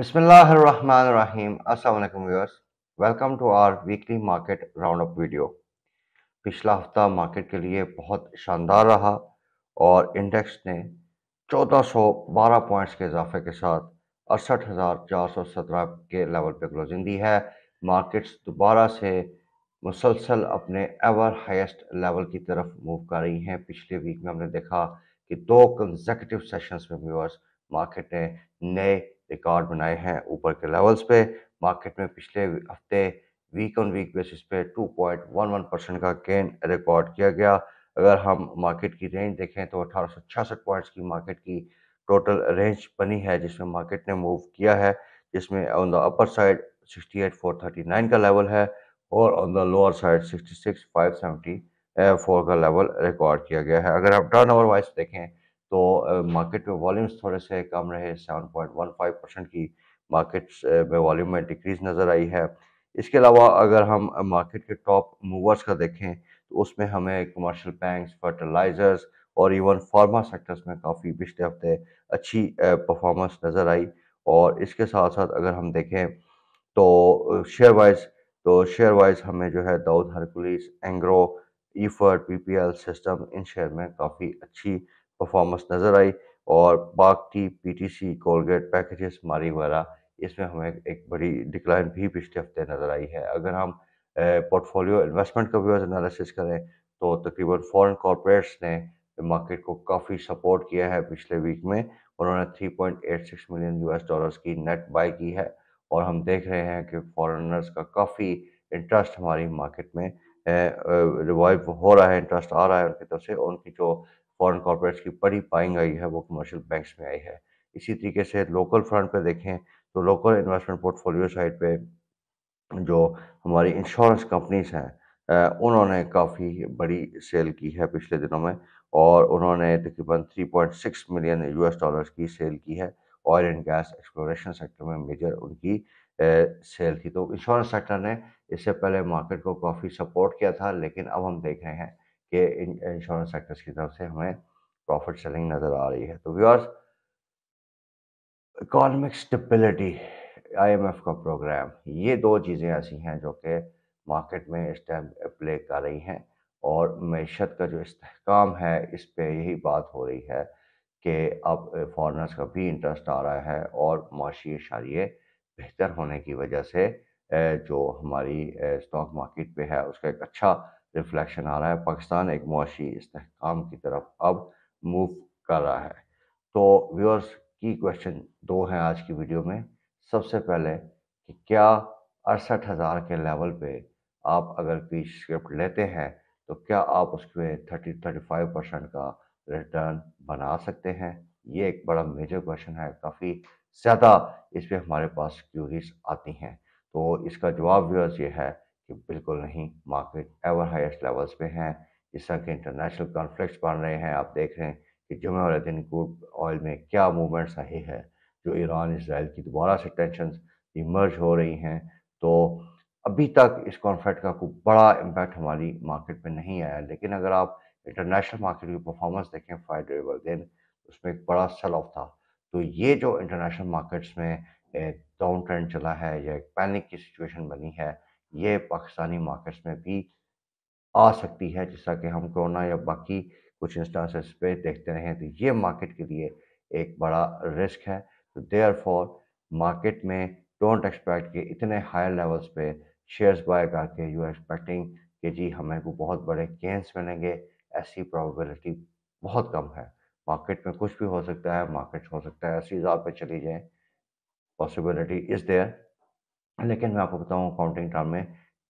Bismillahirrahmanirrahim. Assalamualaikum welcome to our weekly market round up video पिछला हफ्ता market के लिए बहुत शानदार रहा और इंडेक्स ने 1412 पॉइंट्स के इजाफे के साथ अड़सठ के लेवल पे क्लोजिंग दी है मार्केट्स दोबारा से मुसलसल अपने एवर हाईएस्ट लेवल की तरफ मूव कर रही हैं पिछले वीक में हमने देखा कि दो कंजेकटिव सेशंस में व्यूअर्स मार्केट ने नए रिकॉर्ड बनाए हैं ऊपर के लेवल्स पे मार्केट में पिछले हफ्ते वीक ऑन वीक बेसिस पे 2.11 परसेंट का गेन रिकॉर्ड किया गया अगर हम मार्केट की रेंज देखें तो अठारह पॉइंट्स की मार्केट की टोटल रेंज बनी है जिसमें मार्केट ने मूव किया है जिसमें ऑन द अपर साइड 68,439 का लेवल है और ऑन द लोअर साइड 66,574 का लेवल रिकॉर्ड किया गया है अगर आप टर्न ओवर वाइज देखें तो मार्केट में वॉल्यूम्स थोड़े से कम रहे seven point one five percent की मार्केट्स में वॉल्यूम में डिक्रीज नज़र आई है इसके अलावा अगर हम मार्केट के टॉप मूवर्स का देखें तो उसमें हमें कमर्शियल बैंक्स फर्टिलाइजर्स और इवन फार्मा सेक्टर्स में काफ़ी पिछले हफ्ते अच्छी परफॉर्मेंस नज़र आई और इसके साथ साथ अगर हम देखें तो शेयर वाइज तो शेयर वाइज हमें जो है दाऊद हरकुलिस एंग्रो ईफर्ट एल सिस्टम इन शेयर में काफ़ी अच्छी परफॉर्मेंस नज़र आई और बाकी पीटीसी कोलगेट पैकेजेस मारी वगैरह इसमें हमें एक बड़ी डिक्लाइन भी पिछले हफ्ते नज़र आई है अगर हम पोर्टफोलियो इन्वेस्टमेंट का भी एनालिसिस करें तो तकरीबन फॉरेन कॉरपोरेट्स ने मार्केट को काफ़ी सपोर्ट किया है पिछले वीक में उन्होंने 3.86 मिलियन यूएस डॉलर्स की नेट बाई की है और हम देख रहे हैं कि फॉरेनर्स का काफ़ी इंटरेस्ट हमारी मार्केट में रिवाइव हो रहा है इंटरेस्ट आ रहा है उनकी तरफ से उनकी जो फॉरेन कॉरपोरेट्स की बड़ी पाइंग आई है वो कमर्शियल बैंक्स में आई है इसी तरीके से लोकल फ्रंट पे देखें तो लोकल इन्वेस्टमेंट पोर्टफोलियो साइड पे जो हमारी इंश्योरेंस कंपनीज हैं उन्होंने काफ़ी बड़ी सेल की है पिछले दिनों में और उन्होंने तकरीबन 3.6 मिलियन यूएस डॉलर्स की सेल की है oil and gas exploration sector में मेजर उनकी ए, सेल थी तो इंश्योरेंस सेक्टर ने इससे पहले मार्केट को काफ़ी सपोर्ट किया था लेकिन अब हम देख रहे हैं ये इंश्योरेंस सेक्टर्स की तरफ से हमें प्रॉफिट सेलिंग नज़र आ रही है तो व्यूअर्स इकोनॉमिक स्टेबिलिटी आईएमएफ का प्रोग्राम ये दो चीज़ें ऐसी हैं जो कि मार्केट में इस टाइम प्ले कर रही हैं और मीशत का जो इसकाम है इस पर यही बात हो रही है कि अब फॉरनर्स का भी इंटरेस्ट आ रहा है और माशी शारिये बेहतर होने की वजह से जो हमारी स्टॉक मार्केट पे है उसका एक अच्छा रिफ्लेक्शन आ रहा है पाकिस्तान एक मुआशी इसकाम की तरफ अब मूव कर रहा है तो व्यूअर्स की क्वेश्चन दो हैं आज की वीडियो में सबसे पहले कि क्या अड़सठ हज़ार के लेवल पे आप अगर पी स्क्रिप्ट लेते हैं तो क्या आप उसमें थर्टी थर्टी फाइव परसेंट का रिटर्न बना सकते हैं ये एक बड़ा मेजर क्वेश्चन है काफ़ी ज़्यादा इस पर हमारे पास क्यूरीज आती हैं तो इसका जवाब व्यूअर्स ये है कि बिल्कुल नहीं मार्केट एवर हाइस्ट लेवल्स पे हैं जिस तरह के इंटरनेशनल कॉन्फ्लिक्ट बन रहे हैं आप देख रहे हैं कि जुमे वाले दिन क्रूड ऑयल में क्या मूवमेंट्स आई है जो ईरान इसराइल की दोबारा से टेंशन इमर्ज हो रही हैं तो अभी तक इस कॉन्फ्लिक्ट का कोई बड़ा इम्पैक्ट हमारी मार्केट पर नहीं आया लेकिन अगर आप इंटरनेशनल मार्केट की परफॉर्मेंस देखें फ्राइडे वाले दिन उसमें एक बड़ा सेल ऑफ था तो ये जो इंटरनेशनल मार्केट्स में एक डाउन ट्रेंड चला है या एक पैनिक की सिचुएशन बनी है ये पाकिस्तानी मार्केट्स में भी आ सकती है जिसका कि हम कोरोना या बाकी कुछ इंस्टांसेस पे देखते रहे तो ये मार्केट के लिए एक बड़ा रिस्क है तो देयर फॉर मार्केट में डोंट एक्सपेक्ट कि इतने हायर लेवल्स पे शेयर्स बाय करके यू आर एक्सपेक्टिंग कि जी हमें को बहुत बड़े गेंस मिलेंगे ऐसी प्रॉबिलिटी बहुत कम है मार्केट में कुछ भी हो सकता है मार्केट हो सकता है ऐसी हिसाब पे चली जाए पॉसिबिलिटी इज़ देयर लेकिन मैं आपको बताऊँ अकाउंटिंग टर्म में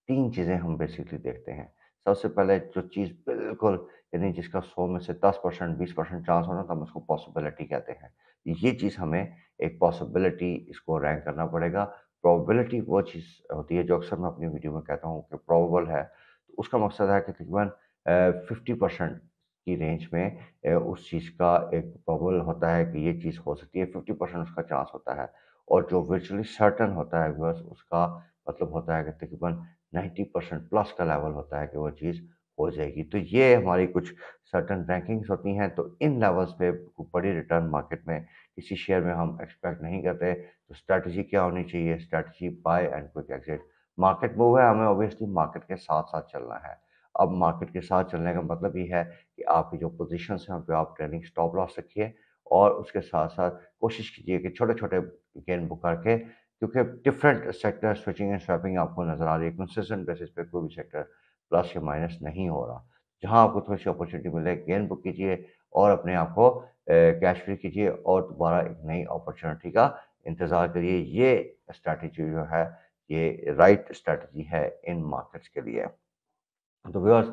तीन चीज़ें हम बेसिकली देखते हैं सबसे पहले जो चीज़ बिल्कुल यानी जिसका सौ में से दस परसेंट बीस परसेंट चांस होना तो हम उसको पॉसिबिलिटी कहते हैं ये चीज़ हमें एक पॉसिबिलिटी इसको रैंक करना पड़ेगा प्रोबेबिलिटी वो चीज़ होती है जो अक्सर मैं अपनी वीडियो में कहता हूँ कि प्रोबेबल है तो उसका मकसद है कि तकरीबन फिफ्टी परसेंट की रेंज में ए, उस चीज़ का एक प्रॉबल होता है कि ये चीज़ हो सकती है फिफ्टी परसेंट उसका चांस होता है और जो वर्चुअली सर्टन होता है व्यूअर्स उसका मतलब होता है कि तकरीबन नाइन्टी परसेंट प्लस का लेवल होता है कि वो चीज़ हो जाएगी तो ये हमारी कुछ सर्टन रैंकिंग्स होती हैं तो इन लेवल्स पे बड़ी रिटर्न मार्केट में किसी शेयर में हम एक्सपेक्ट नहीं करते तो स्ट्रैटेजी क्या होनी चाहिए strategy buy and quick exit market move है हमें ऑब्वियसली मार्केट के साथ साथ चलना है अब मार्केट के साथ चलने का मतलब ये है कि आपकी जो पोजिशन हैं उन पर आप ट्रेनिंग स्टॉप लॉस रखिए और उसके साथ साथ कोशिश कीजिए कि छोटे छोटे ठीक बुक करके क्योंकि different sector switching and swapping आपको नजर आ रही है कंसिस्टेंट बेसिस पे कोई भी सेक्टर प्लस या माइनस नहीं हो रहा जहां आपको थोड़ी सी अपॉर्चुनिटी मिले गेन बुक कीजिए और अपने आप को कैश फ्री कीजिए और दोबारा एक नई अपॉर्चुनिटी का इंतज़ार करिए ये स्ट्रैटेजी जो है ये राइट स्ट्रैटेजी है इन मार्केट्स के लिए तो व्यवर्स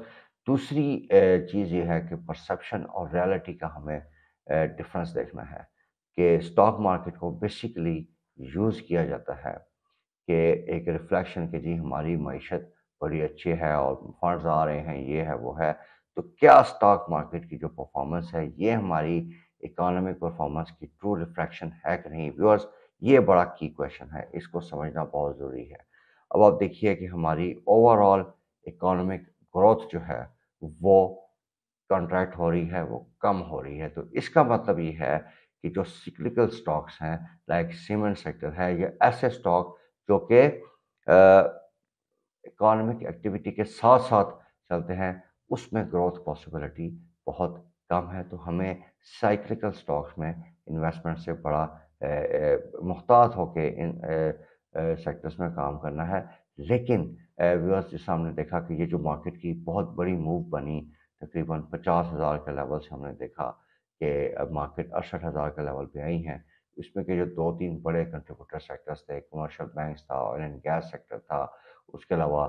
दूसरी चीज़ ये है कि परसेप्शन और रियलिटी का हमें डिफरेंस देखना है कि स्टॉक मार्केट को बेसिकली यूज़ किया जाता है कि एक रिफ्लेक्शन के जी हमारी मीशत बड़ी अच्छी है और फंड्स आ रहे हैं ये है वो है तो क्या स्टॉक मार्केट की जो परफॉर्मेंस है ये हमारी इकोनॉमिक परफॉर्मेंस की ट्रू रिफ्लेक्शन है कि नहीं व्यूअर्स ये बड़ा की क्वेश्चन है इसको समझना बहुत ज़रूरी है अब आप देखिए कि हमारी ओवरऑल इकोनॉमिक ग्रोथ जो है वो कंट्रैक्ट हो रही है वो कम हो रही है तो इसका मतलब ये है कि जो सिक्लिकल स्टॉक्स हैं लाइक सीमेंट सेक्टर है ये ऐसे स्टॉक जो कि इकोनॉमिक एक्टिविटी के साथ साथ चलते हैं उसमें ग्रोथ पॉसिबिलिटी बहुत कम है तो हमें साइक्लिकल स्टॉक्स में इन्वेस्टमेंट से बड़ा मुहतात होकर इन सेक्टर्स में काम करना है लेकिन व्यूअर्स जिस हमने देखा कि ये जो मार्केट की बहुत बड़ी मूव बनी तकरीबन पचास हज़ार के लेवल से हमने देखा कि अब मार्केट अड़सठ हज़ार के लेवल पे आई हैं इसमें के जो दो तीन बड़े कंट्रीब्यूटर सेक्टर्स थे कमर्शियल बैंक था ऑयल एंड गैस सेक्टर था उसके अलावा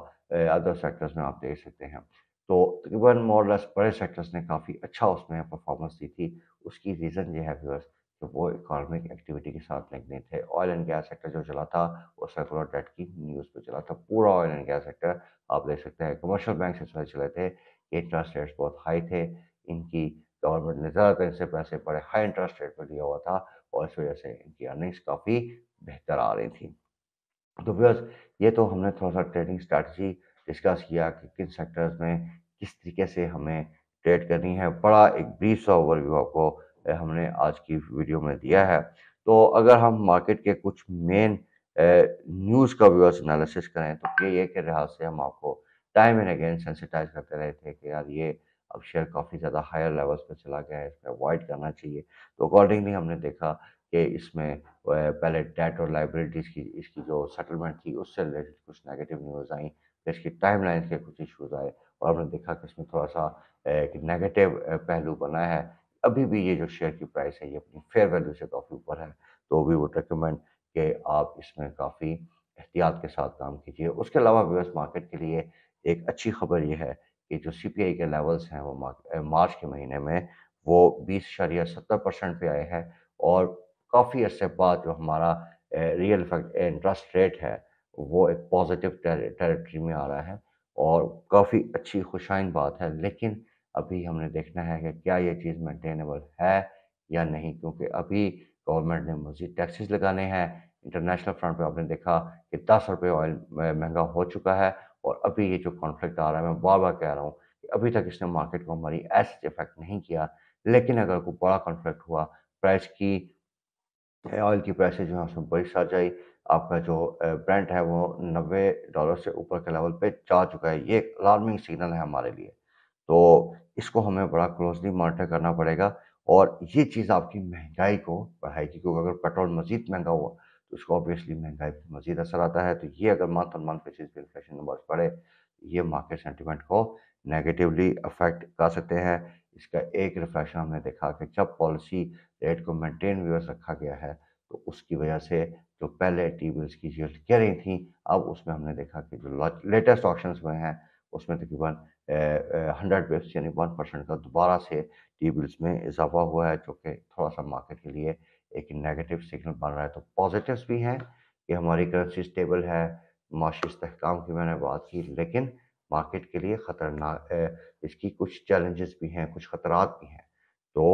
अदर सेक्टर्स में आप देख सकते हैं तो तकरीबन मोर लेस बड़े सेक्टर्स ने काफ़ी अच्छा उसमें परफॉर्मेंस दी थी उसकी रीज़न ये है व्यूअर्स कि वो इकॉनमिक एक्टिविटी के साथ लिंक नहीं थे ऑयल एंड गैस सेक्टर जो चला था वो सर्कुलर डेट की न्यूज़ पर चला था पूरा ऑयल एंड गैस सेक्टर आप देख सकते हैं कमर्शियल बैंक से चले चले थे इंटरेस्ट रेट्स बहुत हाई थे इनकी गवर्नमेंट ने ज़्यादातर इनसे पैसे बड़े हाई इंटरेस्ट रेट पर दिया हुआ था और इस वजह से इनकी अर्निंग्स काफ़ी बेहतर आ रही थी तो व्यवर्स ये तो हमने थोड़ा सा ट्रेडिंग स्ट्रैटी डिस्कस किया कि किन सेक्टर्स में किस तरीके से हमें ट्रेड करनी है बड़ा एक ब्रीफ सा ओवरव्यू आपको हमने आज की वीडियो में दिया है तो अगर हम मार्केट के कुछ मेन न्यूज़ का व्यूअर्स एनालिसिस करें तो ये ये के लिहाज से हम आपको टाइम एंड अगेन सेंसिटाइज करते रहे थे कि यार ये अब शेयर काफ़ी ज़्यादा हायर लेवल्स पर चला गया है इसमें अवॉइड करना चाहिए तो अकॉर्डिंगली हमने देखा कि इसमें पहले डेट और लाइबिलिटीज़ की इसकी जो सेटलमेंट थी उससे रिलेटेड कुछ नेगेटिव न्यूज़ आई फिर इसकी टाइम लाइन के कुछ इशूज़ आए और हमने देखा कि इसमें थोड़ा सा एक नेगेटिव पहलू बना है अभी भी ये जो शेयर की प्राइस है ये अपनी फेयर वैल्यू से काफ़ी ऊपर है तो वी वुड रिकमेंड कि आप इसमें काफ़ी एहतियात के साथ काम कीजिए उसके अलावा व्यवस्था मार्केट के लिए एक अच्छी खबर यह है कि जो सीपीआई के लेवल्स हैं वो मार्च के महीने में वो बीस शरिया सत्तर परसेंट पे आए हैं और काफ़ी अर्से बाद जो हमारा रियल इंटरेस्ट रेट है वो एक पॉजिटिव टेरिटरी में आ रहा है और काफ़ी अच्छी खुशाइन बात है लेकिन अभी हमने देखना है कि क्या ये चीज़ मेंटेनेबल है या नहीं क्योंकि अभी गवर्नमेंट ने मज़ीद टैक्सेस लगाने हैं इंटरनेशनल फ्रंट पे आपने देखा कि दस रुपये ऑयल महंगा हो चुका है और अभी ये जो कॉन्फ्लिक्ट आ रहा है मैं बार बार कह रहा हूँ कि अभी तक इसने मार्केट को हमारी एसेट इफेक्ट नहीं किया लेकिन अगर कोई बड़ा कॉन्फ्लिक्ट हुआ प्राइस की ऑयल की प्राइस जो है उसमें बड़ी आ जाए आपका जो ब्रांड है वो नब्बे डॉलर से ऊपर के लेवल पे जा चुका है ये अलार्मिंग सिग्नल है हमारे लिए तो इसको हमें बड़ा क्लोजली मॉनिटर करना पड़ेगा और ये चीज़ आपकी महंगाई को बढ़ाएगी क्योंकि अगर पेट्रोल मजीद महंगा हुआ तो उसको ऑब्वियसली महंगाई पर मजीद असर आता है तो ये अगर मंथ ऑन मंथ बेसिस पे इन्फ्लेशन नंबर्स बढ़े ये मार्केट सेंटिमेंट को नेगेटिवली अफेक्ट कर सकते हैं इसका एक रिफ्लेक्शन हमने देखा कि जब पॉलिसी रेट को मेंटेन भी रखा गया है तो उसकी वजह से जो पहले टी बिल्स की कह रही थी अब उसमें हमने देखा कि जो लेटेस्ट ऑप्शन हुए हैं उसमें तकरीबन हंड्रेड बेस यानी वन परसेंट का दोबारा से टी बिल्स में इजाफा हुआ है जो कि थोड़ा सा मार्केट के लिए एक नेगेटिव सिग्नल बन रहा है तो पॉजिटिव्स भी हैं कि हमारी करेंसी स्टेबल है माशी इसकाम की मैंने बात की लेकिन मार्केट के लिए ख़तरनाक इसकी कुछ चैलेंजेस भी हैं कुछ ख़तरात भी हैं तो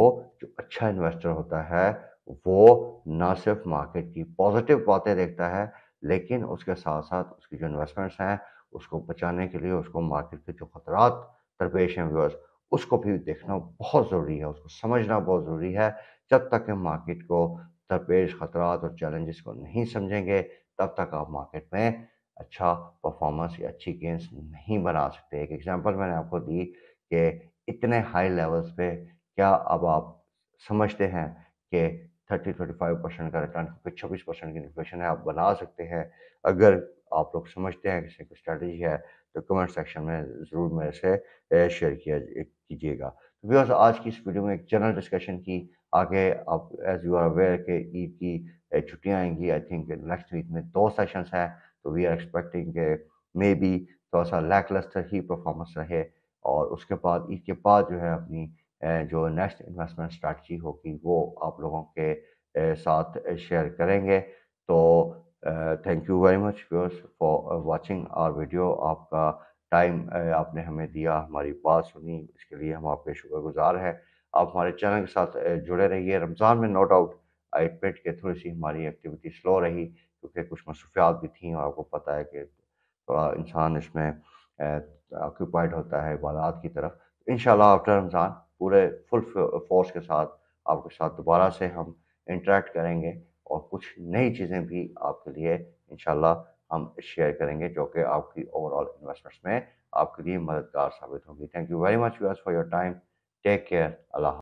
जो अच्छा इन्वेस्टर होता है वो ना सिर्फ मार्केट की पॉजिटिव बातें देखता है लेकिन उसके साथ साथ उसकी जो इन्वेस्टमेंट्स हैं उसको बचाने के लिए उसको मार्केट के जो खतरात दरपेश हैं व्यवर्स उसको भी देखना बहुत ज़रूरी है उसको समझना बहुत ज़रूरी है जब तक हम मार्केट को दरपेश खतरात और चैलेंजेस को नहीं समझेंगे तब तक आप मार्केट में अच्छा परफॉर्मेंस या अच्छी गेंस नहीं बना सकते एक एग्जांपल मैंने आपको दी कि इतने हाई लेवल्स पे क्या अब आप समझते हैं कि थर्टी थर्टी फाइव परसेंट का रिटर्न क्योंकि छब्बीस परसेंट की इन्फ्लेशन है आप बना सकते हैं अगर आप लोग समझते हैं किसी की स्ट्रेटजी है तो कमेंट सेक्शन में ज़रूर मेरे से शेयर किया कीजिएगा तो आज की इस वीडियो में एक जनरल डिस्कशन की आगे अब एज यू आर अवेयर के ईद की छुट्टियाँ आएंगी आई थिंक नेक्स्ट वीक में दो सेशंस हैं तो we are expecting maybe थोड़ा सा लैक लस्टर ही परफॉर्मेंस रहे और उसके बाद ईद के बाद जो है अपनी जो नेक्स्ट इन्वेस्टमेंट स्ट्रैटी होगी वो आप लोगों के साथ शेयर करेंगे तो thank you very much viewers for watching our video आपका टाइम आपने हमें दिया हमारी बात सुनी इसके लिए हम आपके शुक्रगुजार हैं आप हमारे चैनल के साथ जुड़े रहिए रमज़ान में नो डाउट आई एडमिट के थोड़ी सी हमारी एक्टिविटी स्लो रही क्योंकि कुछ मसरूफियात भी थी और आपको पता है कि थोड़ा इंसान इसमें ऑक्यूपाइड होता है इबादात की तरफ इन आफ्टर रमज़ान पूरे फुल फोर्स के साथ आपके साथ दोबारा से हम इंटरेक्ट करेंगे और कुछ नई चीज़ें भी आपके लिए इन हम शेयर करेंगे जो कि आपकी ओवरऑल इन्वेस्टमेंट्स में आपके लिए मददगार साबित होगी थैंक यू वेरी मच यूज for your time Take care. Allah